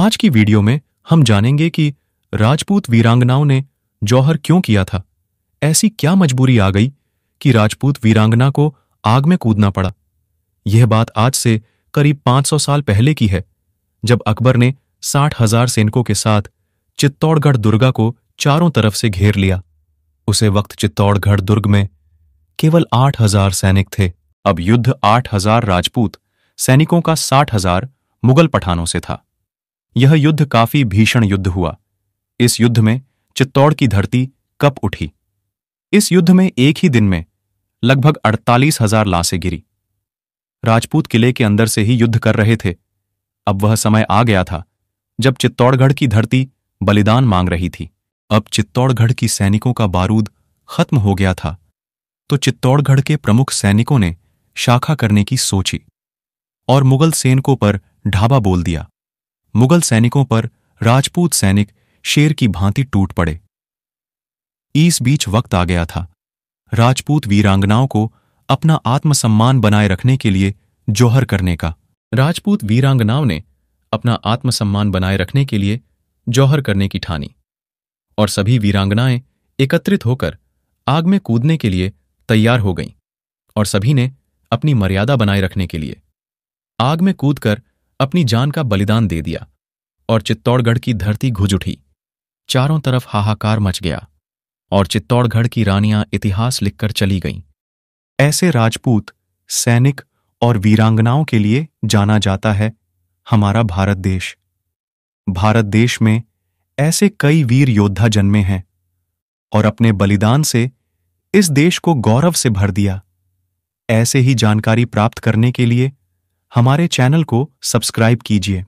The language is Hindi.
आज की वीडियो में हम जानेंगे कि राजपूत वीरांगनाओं ने जौहर क्यों किया था ऐसी क्या मजबूरी आ गई कि राजपूत वीरांगना को आग में कूदना पड़ा यह बात आज से करीब 500 साल पहले की है जब अकबर ने साठ हजार सैनिकों के साथ चित्तौड़गढ़ दुर्गा को चारों तरफ से घेर लिया उसे वक्त चित्तौड़गढ़ दुर्ग में केवल आठ हजार सैनिक थे अब युद्ध आठ हजार राजपूत सैनिकों का साठ हजार मुगल पठानों से था यह युद्ध काफी भीषण युद्ध हुआ इस युद्ध में चित्तौड़ की धरती कप उठी इस युद्ध में एक ही दिन में लगभग अड़तालीस हजार लाशें गिरी राजपूत किले के अंदर से ही युद्ध कर रहे थे अब वह समय आ गया था जब चित्तौड़गढ़ की धरती बलिदान मांग रही थी अब चित्तौड़गढ़ की सैनिकों का बारूद खत्म हो गया था तो चित्तौड़गढ़ के प्रमुख सैनिकों ने शाखा करने की सोची और मुगल सैनिकों पर ढाबा बोल दिया मुगल सैनिकों पर राजपूत सैनिक शेर की भांति टूट पड़े इस बीच वक्त आ गया था राजपूत वीरांगनाओं को अपना आत्मसम्मान बनाए रखने के लिए जोहर करने का राजपूत वीरांगनाओं ने अपना आत्मसम्मान बनाए रखने के लिए जौहर करने की ठानी और सभी वीरांगनाएं एकत्रित होकर आग में कूदने के लिए तैयार हो गईं और सभी ने अपनी मर्यादा बनाए रखने के लिए आग में कूदकर अपनी जान का बलिदान दे दिया और चित्तौड़गढ़ की धरती घुज उठी चारों तरफ हाहाकार मच गया और चित्तौड़गढ़ की रानियां इतिहास लिखकर चली गईं ऐसे राजपूत सैनिक और वीरांगनाओं के लिए जाना जाता है हमारा भारत देश भारत देश में ऐसे कई वीर योद्धा जन्मे हैं और अपने बलिदान से इस देश को गौरव से भर दिया ऐसे ही जानकारी प्राप्त करने के लिए हमारे चैनल को सब्सक्राइब कीजिए